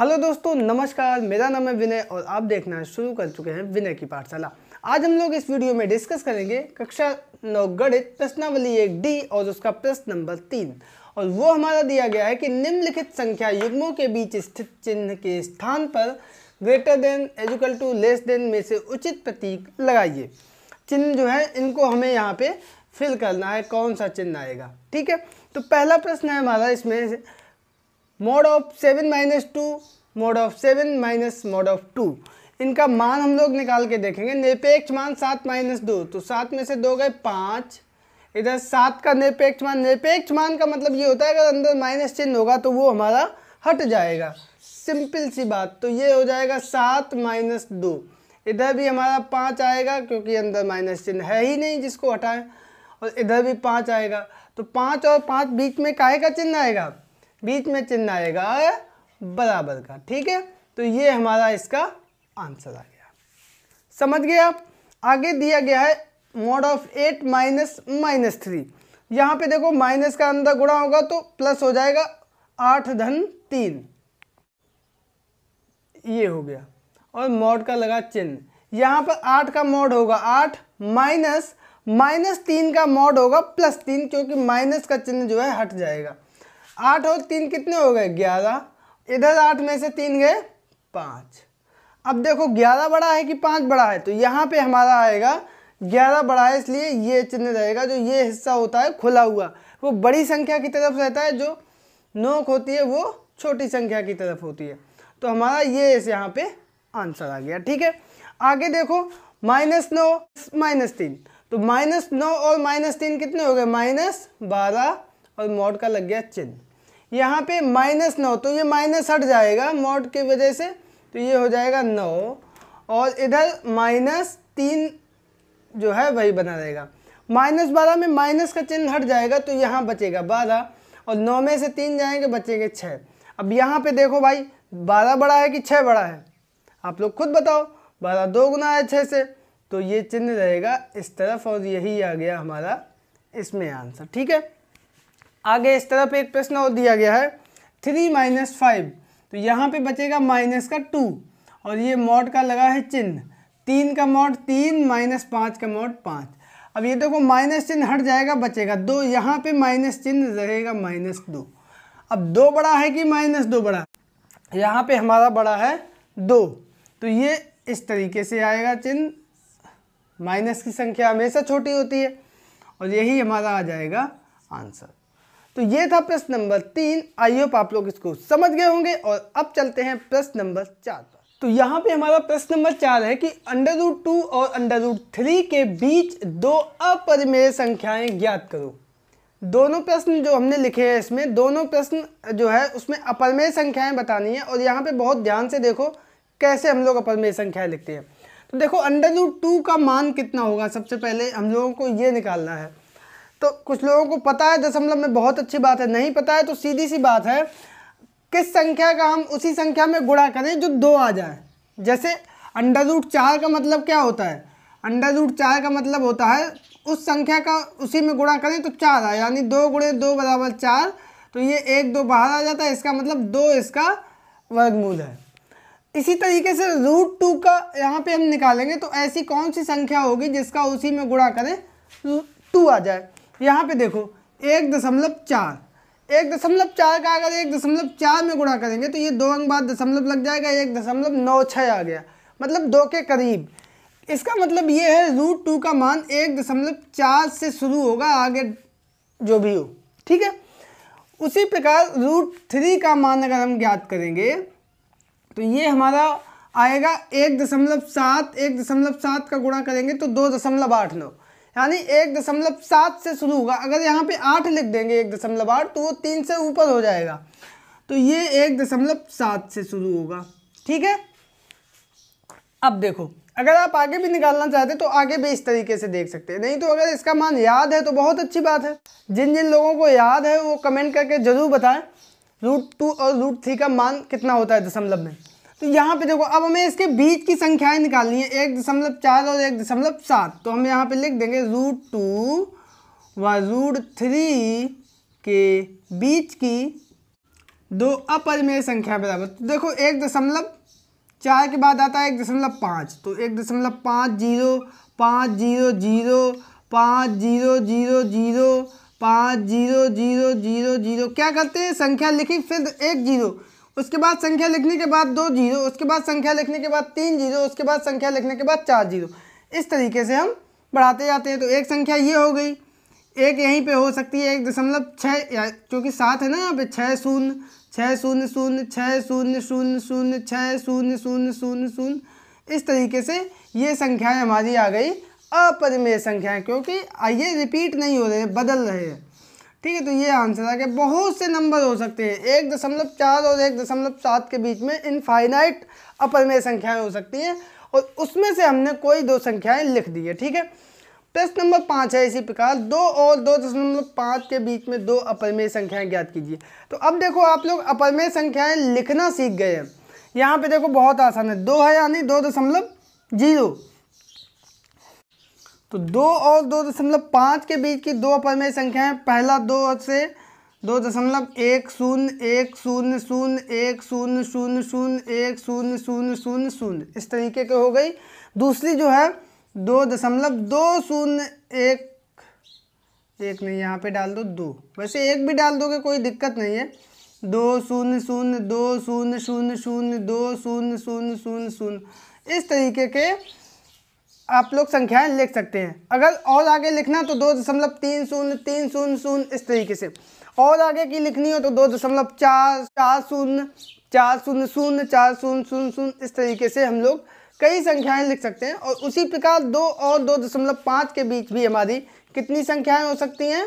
hello दोस्तों नमस्कार मेरा नाम है विनय और आप देखना शुरू कर चुके हैं विनय की पाठशाला आज हम लोग इस वीडियो में डिस्कस करेंगे कक्षा नौ गणित प्रश्नावली एक डी और उसका प्रश्न नंबर तीन और वो हमारा दिया गया है कि निम्नलिखित संख्या युग्मों के बीच स्थित चिन्ह के स्थान पर greater than equal to less than में से उचित प्रतीक लगाइए चिन्ह जो है इनको हमें यहाँ पे फिल करना है कौन सा चिन्ह आएगा ठीक है तो पहला प्रश्न है हमारा इसमें mod of seven minus two mod of seven minus mod of two इनका मान हम लोग निकाल के देखेंगे निरपेक्ष मान सात माइनस दो तो सात में से दो गए पाँच इधर सात का निरपेक्ष मान निरपेक्ष मान का मतलब ये होता है अगर अंदर माइनस चिन्ह होगा तो वो हमारा हट जाएगा सिंपल सी बात तो ये हो जाएगा सात माइनस दो इधर भी हमारा पाँच आएगा क्योंकि अंदर माइनस चिन्ह है ही नहीं जिसको हटाएं और इधर भी पाँच आएगा तो पाँच और पाँच बीच में काहे का चिन्ह आएगा बीच में चिन्ह आएगा बराबर का ठीक है तो ये हमारा इसका आंसर आ गया समझ गए आप आगे दिया गया है mod of eight minus minus three यहाँ पे देखो माइनस का अंदर गुणा होगा तो प्लस हो जाएगा आठ धन तीन ये हो गया और मोड का लगा चिन्ह यहाँ पर आठ का मोड होगा आठ माइनस माइनस तीन का मोड होगा प्लस तीन क्योंकि माइनस का चिन्ह जो है हट जाएगा आठ और तीन कितने हो गए ग्यारह इधर आठ में से तीन गए पाँच अब देखो ग्यारह बड़ा है कि पाँच बड़ा है तो यहाँ पे हमारा आएगा ग्यारह बड़ा है इसलिए ये चिन्ह रहेगा जो ये हिस्सा होता है खुला हुआ वो बड़ी संख्या की तरफ रहता है जो नोक होती है वो छोटी संख्या की तरफ होती है तो हमारा ये इस यहाँ पे आंसर आ गया ठीक है आगे देखो माइनस नौ माइनस तीन तो माइनस नौ और माइनस तीन कितने हो गए माइनस बारह और मोड का लग गया चिन्ह यहाँ पे माइनस नौ तो ये माइनस हट जाएगा मोड की वजह से तो ये हो जाएगा नौ और इधर माइनस तीन जो है वही बना रहेगा माइनस बारह में माइनस का चिन्ह हट जाएगा तो यहाँ बचेगा बारह और नौ में से तीन जाएंगे बचेंगे छः अब यहाँ पे देखो भाई बारह बड़ा है कि छः बड़ा है आप लोग खुद बताओ बारह दो गुना है छः से तो ये चिन्ह रहेगा इस तरफ और यही आ गया हमारा इसमें आंसर ठीक है आगे इस तरफ एक प्रश्न और दिया गया है थ्री माइनस फाइव तो यहाँ पे बचेगा माइनस का टू और ये मॉड का लगा है चिन्ह तीन का मॉड तीन माइनस पाँच का मॉड पाँच अब ये देखो माइनस चिन्ह हट जाएगा बचेगा दो यहाँ पे माइनस चिन्ह रहेगा माइनस दो अब दो बड़ा है कि माइनस दो बड़ा यहाँ पे हमारा बड़ा है दो तो ये इस तरीके से आएगा चिन्ह माइनस की संख्या हमेशा छोटी होती है और यही हमारा आ जाएगा आंसर तो ये था प्रश्न नंबर तीन आई होप आप लोग इसको समझ गए होंगे और अब चलते हैं प्रश्न नंबर चार पर तो यहाँ पे हमारा प्रश्न नंबर चार है कि अंडर रूट टू और अंडर रूट थ्री के बीच दो अपरिमेय संख्याएं ज्ञात करो दोनों प्रश्न जो हमने लिखे हैं इसमें दोनों प्रश्न जो है उसमें अपरमेय संख्याएं बतानी है और यहाँ पे बहुत ध्यान से देखो कैसे हम लोग अपरमेय संख्याएं लिखते हैं तो देखो अंडर रूट टू का मान कितना होगा सबसे पहले हम लोगों को ये निकालना है तो कुछ लोगों को पता है दशमलव में बहुत अच्छी बात है नहीं पता है तो सीधी सी बात है किस संख्या का हम उसी संख्या में गुणा करें जो दो आ जाए जैसे अंडर रूट चार का मतलब क्या होता है अंडर रूट चार का मतलब होता है उस संख्या का उसी में गुणा करें तो चार आए यानी दो गुणे दो बराबर चार तो ये एक दो बाहर आ जाता है इसका मतलब दो इसका वर्गमूल है इसी तरीके से रूट टू का यहाँ पे हम निकालेंगे तो ऐसी कौन सी संख्या होगी जिसका उसी में गुणा करें टू आ जाए यहाँ पे देखो एक दशमलव चार एक दशमलव चार का अगर एक दशमलव चार में गुणा करेंगे तो ये दो अंक बाद दशमलव लग जाएगा एक दशमलव नौ छः आ गया मतलब दो के करीब इसका मतलब ये है रूट टू का मान एक दशमलव चार से शुरू होगा आगे जो भी हो ठीक है उसी प्रकार रूट थ्री का मान अगर हम ज्ञात करेंगे तो ये हमारा आएगा एक दशमलव सात एक दशमलव सात का गुणा करेंगे तो दो दशमलव आठ नौ यानी एक दशमलव सात से शुरू होगा अगर यहाँ पे आठ लिख देंगे एक दशमलव आठ तो वो तीन से ऊपर हो जाएगा तो ये एक दशमलव सात से शुरू होगा ठीक है अब देखो अगर आप आगे भी निकालना चाहते तो आगे भी इस तरीके से देख सकते हैं नहीं तो अगर इसका मान याद है तो बहुत अच्छी बात है जिन जिन लोगों को याद है वो कमेंट करके ज़रूर बताएं रूट टू और रूट थ्री का मान कितना होता है दशमलव में तो यहाँ पे देखो अब हमें इसके बीच की संख्याएं निकालनी है एक दशमलव चार और एक दशमलव सात तो हम यहाँ पे लिख देंगे रूट टू व रूट थ्री के बीच की दो अपरिमेय संख्या बराबर तो देखो एक दशमलव चार के बाद आता है एक दशमलव पाँच तो एक दशमलव पाँच जीरो पाँच जीरो जीरो पाँच जीरो जीरो जीरो पाँच जीरो जीरो जीरो जीरो क्या करते हैं संख्या लिखी फिर एक जीरो उसके बाद संख्या लिखने के बाद दो जीरो उसके बाद संख्या लिखने के बाद तीन जीरो उसके बाद संख्या लिखने के बाद चार जीरो इस तरीके से हम बढ़ाते जाते हैं तो एक संख्या ये हो गई एक यहीं पे हो सकती है एक दशमलव छः क्योंकि सात है ना यहाँ पे छः शून्य छः शून्य शून्य छः शून्य शून्य शून्य छः शून्य शून्य शून्य शून्य इस तरीके से ये संख्याएँ हमारी आ गई अपरिमेय संख्याएँ क्योंकि ये रिपीट नहीं हो रहे बदल रहे हैं ठीक है तो ये आंसर आ गया बहुत से नंबर हो सकते हैं एक दशमलव चार और एक दशमलव सात के बीच में इनफाइनाइट अपर में संख्याएं हो सकती हैं और उसमें से हमने कोई दो संख्याएं लिख दी है ठीक है प्रश्न नंबर पाँच है इसी प्रकार दो और दो दशमलव पाँच के बीच में दो अपरमेय संख्याएं ज्ञात कीजिए तो अब देखो आप लोग अपरमेय संख्याएं लिखना सीख गए हैं यहाँ पे देखो बहुत आसान है दो है यानी दो दशमलव जीरो तो दो और दो दशमलव पाँच के बीच की दो अपरमेय संख्याएं पहला दो से दो दशमलव एक शून्य एक शून्य शून्य एक शून्य शून्य शून्य एक शून्य शून्य शून्य शून्य इस तरीके के हो गई दूसरी जो है दो दशमलव दो शून्य एक एक नहीं यहाँ पे डाल दो दो वैसे एक भी डाल दोगे कोई दिक्कत नहीं है दो शून्य शून्य दो शून्य शून्य शून्य दो शून्य शून्य शून्य शून्य इस तरीके के आप लोग संख्याएं लिख सकते हैं अगर और आगे लिखना तो दो दशमलव तीन शून्य तीन शून्य शून्य इस तरीके से और आगे की लिखनी हो तो दो दशमलव चार चार शून्य चार शून्य शून्य चार शून्य शून्य शून्य इस तरीके से हम लोग कई संख्याएं लिख सकते हैं और उसी प्रकार दो और दो दशमलव पाँच के बीच भी हमारी कितनी संख्याएं हो सकती हैं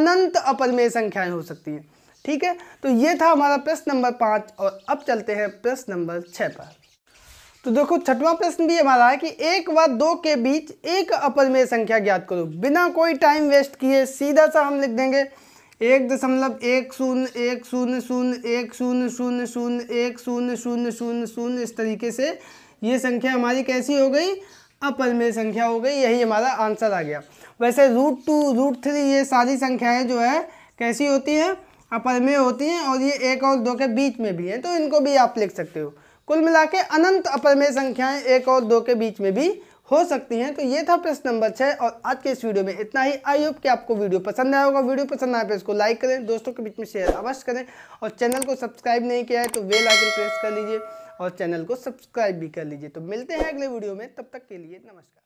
अनंत अपरमेय संख्याएं हो सकती हैं ठीक है तो ये था हमारा प्रश्न नंबर पाँच और अब चलते हैं प्रश्न नंबर छः पर तो देखो छठवां प्रश्न भी हमारा है कि एक व दो के बीच एक अपरमेय संख्या ज्ञात करो बिना कोई टाइम वेस्ट किए सीधा सा हम लिख देंगे एक दशमलव एक शून्य एक शून्य शून्य एक शून्य शून्य शून्य एक शून्य शून्य शून्य शून्य इस तरीके से ये संख्या हमारी कैसी हो गई अपरमेय संख्या हो गई यही हमारा आंसर आ गया वैसे रूट टू रूट थ्री ये सारी संख्याएँ जो है कैसी होती हैं अपर में होती हैं और ये एक और दो के बीच में भी हैं तो इनको भी आप लिख सकते हो कुल मिला के अनंत अपरमेय संख्याएं एक और दो के बीच में भी हो सकती हैं तो ये था प्रश्न नंबर छः और आज के इस वीडियो में इतना ही आई होप कि आपको वीडियो पसंद आया होगा वीडियो पसंद आए तो इसको लाइक करें दोस्तों के बीच में शेयर अवश्य करें और चैनल को सब्सक्राइब नहीं किया है तो वे लाइक प्रेस कर लीजिए और चैनल को सब्सक्राइब भी कर लीजिए तो मिलते हैं अगले वीडियो में तब तक के लिए नमस्कार